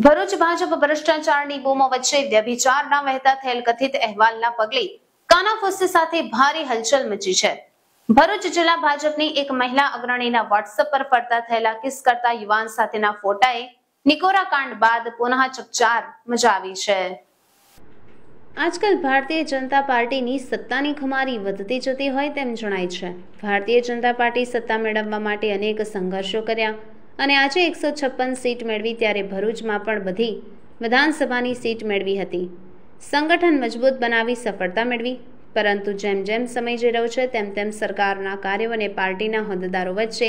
ભરૂચ ભાજપ ભ્રષ્ટાચારની બૂમો વચ્ચે વ્યભિચારના વહેતા થયેલ કથિત અહેવાલના પગલે કાનાફુસ સાથે ભારે હલચલ મચી છે ભરૂચ જિલ્લા ભાજપની એક મહિલા અગ્રણીના વોટ્સએપ પર ફરતા થયેલા કિસ કરતા યુવાન સાથેના ફોટાએ નિકોરા કાંડ બાદ પુનઃ ચકચાર મચાવી છે આજકાલ ભારતીય જનતા પાર્ટીની સત્તાની ખુમારી વધતી જતી હોય તેમ જણાય છે ભારતીય જનતા પાર્ટી સત્તા મેળવવા માટે અનેક સંઘર્ષો કર્યા અને આજે એકસો છપ્પન સીટ મેળવી ત્યારે ભરૂચમાં પણ બધી વિધાનસભાની સીટ મેળવી હતી સંગઠન મજબૂત બનાવી સફળતા મેળવી પરંતુ જેમ જેમ સમય જઈ રહ્યો છે તેમ તેમ સરકારના કાર્યો અને પાર્ટીના હોદ્દેદારો વચ્ચે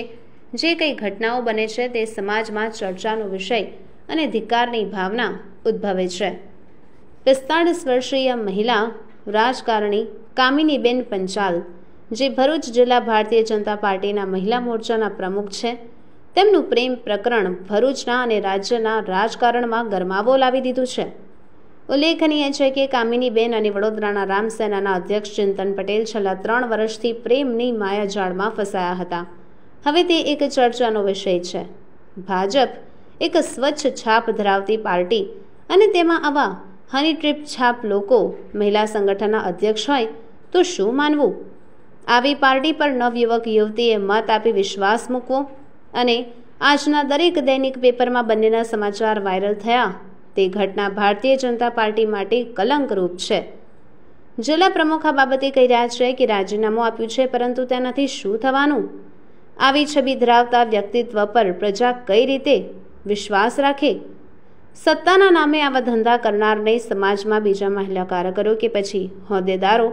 જે કંઈ ઘટનાઓ બને છે તે સમાજમાં ચર્ચાનો વિષય અને ધિક્કારની ભાવના ઉદ્ભવે છે પિસ્તાળીસ વર્ષીય મહિલા રાજકારણી કામિનીબેન પંચાલ જે ભરૂચ જિલ્લા ભારતીય જનતા પાર્ટીના મહિલા મોરચાના પ્રમુખ છે તેમનું પ્રેમ પ્રકરણ ભરૂચના અને રાજ્યના રાજકારણમાં ગરમાવો લાવી દીધું છે ઉલ્લેખનીય છે કે કામિનીબેન અને વડોદરાના રામસેનાના અધ્યક્ષ ચિંતન પટેલ છેલ્લા ત્રણ વર્ષથી પ્રેમની માયાજાળમાં ફસાયા હતા હવે તે એક ચર્ચાનો વિષય છે ભાજપ એક સ્વચ્છ છાપ ધરાવતી પાર્ટી અને તેમાં આવા હની ટ્રીપ છાપ લોકો મહિલા સંગઠનના અધ્યક્ષ હોય તો શું માનવું આવી પાર્ટી પર નવયુવક યુવતીએ મત આપી વિશ્વાસ મૂકવો અને આજના દરેક દૈનિક પેપરમાં બંનેના સમાચાર વાયરલ થયા તે ઘટના ભારતીય જનતા પાર્ટી માટે કલંકરૂપ છે જિલ્લા પ્રમુખ આ બાબતે કહી રહ્યા છે કે રાજીનામું આપ્યું છે પરંતુ તેનાથી શું થવાનું આવી છબી ધરાવતા વ્યક્તિત્વ પર પ્રજા કઈ રીતે વિશ્વાસ રાખે સત્તાના નામે આવા ધંધા કરનારને સમાજમાં બીજા મહિલા કારકરો કે પછી હોદ્દેદારો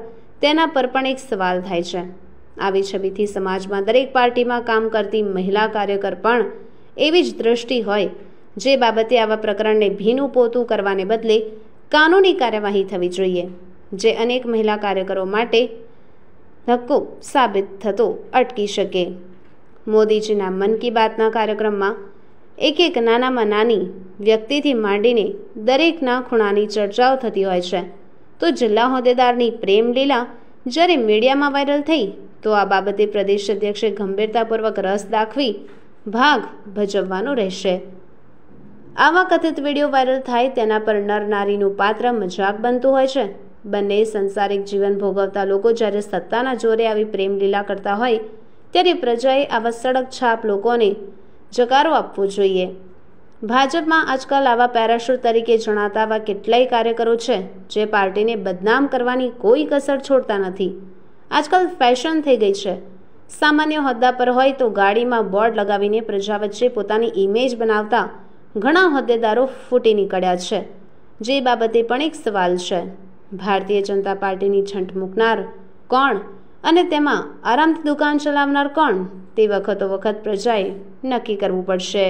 તેના પર પણ એક સવાલ થાય છે આવી છબીથી સમાજમાં દરેક પાર્ટીમાં કામ કરતી મહિલા કાર્યકર પણ એવી જ દ્રષ્ટિ હોય જે બાબતે આવા પ્રકરણને ભીનું પોતું કરવાને બદલે કાનૂની કાર્યવાહી થવી જોઈએ જે અનેક મહિલા કાર્યકરો માટે ધક્કો સાબિત થતો અટકી શકે મોદીજીના મન કી બાતના કાર્યક્રમમાં એક એક નાનામાં નાની વ્યક્તિથી માંડીને દરેકના ખૂણાની ચર્ચાઓ થતી હોય છે તો જિલ્લા હોદ્દેદારની પ્રેમલીલા જ્યારે મીડિયામાં વાયરલ થઈ તો આ બાબતે પ્રદેશ અધ્યક્ષે ગંભીરતાપૂર્વક રસ દાખવી ભાગ ભજવવાનો રહેશે આવા કથિત વિડીયો વાયરલ થાય તેના પર નર નારીનું પાત્ર મજાક બનતું હોય છે બંને સંસારિક જીવન ભોગવતા લોકો જ્યારે સત્તાના જોરે આવી પ્રેમ લીલા કરતા હોય ત્યારે પ્રજાએ આવા સડક છાપ લોકોને જકારો આપવો જોઈએ ભાજપમાં આજકાલ આવા પેરાશૂટ તરીકે જણાતા આવા કેટલાય કાર્યકરો છે જે પાર્ટીને બદનામ કરવાની કોઈ કસર છોડતા નથી આજકાલ ફેશન થઈ ગઈ છે સામાન્ય હોદ્દા પર હોય તો ગાડીમાં બોર્ડ લગાવીને પ્રજા વચ્ચે પોતાની ઇમેજ બનાવતા ઘણા હોદ્દેદારો ફૂટી નીકળ્યા છે જે બાબતે પણ એક સવાલ છે ભારતીય જનતા પાર્ટીની છંટ મૂકનાર કોણ અને તેમાં આરામથી દુકાન ચલાવનાર કોણ તે વખતો વખત પ્રજાએ નક્કી કરવું પડશે